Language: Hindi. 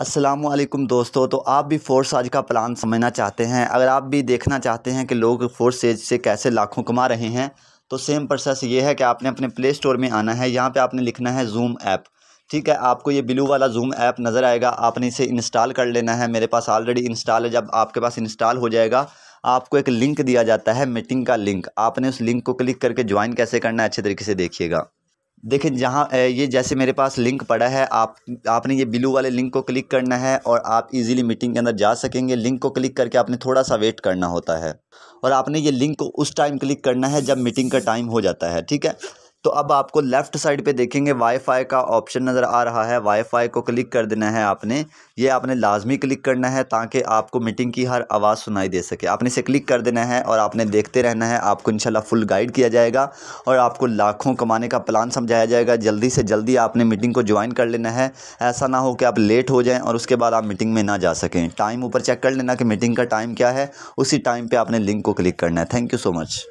असलम दोस्तों तो आप भी फोर्थ साज का प्लान समझना चाहते हैं अगर आप भी देखना चाहते हैं कि लोग फोर्थ सेज से कैसे लाखों कमा रहे हैं तो सेम प्रोसेस ये है कि आपने अपने प्ले स्टोर में आना है यहाँ पे आपने लिखना है जूम ऐप ठीक है आपको ये ब्लू वाला जूम ऐप नज़र आएगा आपने इसे इंस्टॉल कर लेना है मेरे पास ऑलरेडी इंस्टॉल है जब आपके पास इंस्टॉल हो जाएगा आपको एक लिंक दिया जाता है मीटिंग का लिंक आपने उस लिंक को क्लिक करके ज्वाइन कैसे करना है अच्छे तरीके से देखिएगा देखिए जहाँ ये जैसे मेरे पास लिंक पड़ा है आप आपने ये ब्लू वाले लिंक को क्लिक करना है और आप इजीली मीटिंग के अंदर जा सकेंगे लिंक को क्लिक करके आपने थोड़ा सा वेट करना होता है और आपने ये लिंक को उस टाइम क्लिक करना है जब मीटिंग का टाइम हो जाता है ठीक है तो अब आपको लेफ़्ट साइड पे देखेंगे वाईफाई का ऑप्शन नज़र आ रहा है वाईफाई को क्लिक कर देना है आपने ये आपने लाजमी क्लिक करना है ताकि आपको मीटिंग की हर आवाज़ सुनाई दे सके आपने इसे क्लिक कर देना है और आपने देखते रहना है आपको इंशाल्लाह फुल गाइड किया जाएगा और आपको लाखों कमाने का प्लान समझाया जाएगा जल्दी से जल्दी आपने मीटिंग को ज्वाइन कर लेना है ऐसा ना हो कि आप लेट हो जाएँ और उसके बाद आप मीटिंग में ना जा सकें टाइम ऊपर चेक कर लेना कि मीटिंग का टाइम क्या है उसी टाइम पर आपने लिंक को क्लिक करना है थैंक यू सो मच